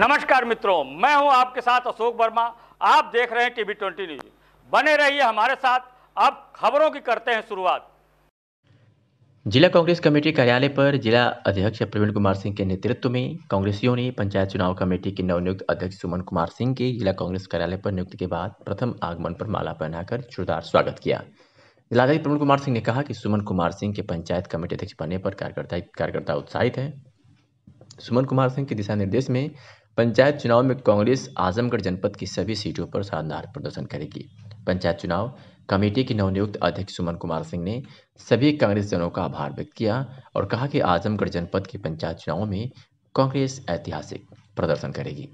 नमस्कार मित्रों मैं हूं आपके साथ अशोक वर्मा आप देख रहे हैं टीवी ट्वेंटी न्यूज बने रहिए हमारे साथ अब खबरों की करते हैं शुरुआत जिला कांग्रेस कमेटी कार्यालय पर जिला अध्यक्ष प्रवीण कुमार सिंह के नेतृत्व में कांग्रेसियों ने पंचायत चुनाव कमेटी के नवनियुक्त अध्यक्ष सुमन कुमार सिंह के जिला कांग्रेस कार्यालय पर नियुक्ति के बाद प्रथम आगमन पर माला पहनाकर जोरदार स्वागत किया जिलाध्यक्ष प्रवीण कुमार सिंह ने कहा कि सुमन कुमार सिंह के पंचायत कमेटी अध्यक्ष बनने पर कार्यकर्ता कार्यकर्ता उत्साहित है सुमन कुमार सिंह के दिशा निर्देश में पंचायत चुनाव में कांग्रेस आजमगढ़ जनपद की सभी सीटों पर शानदार प्रदर्शन करेगी पंचायत चुनाव कमेटी के नवनियुक्त अध्यक्ष सुमन कुमार सिंह ने सभी कांग्रेस जनों का आभार व्यक्त किया और कहा कि आजमगढ़ जनपद के पंचायत चुनाव में कांग्रेस ऐतिहासिक प्रदर्शन करेगी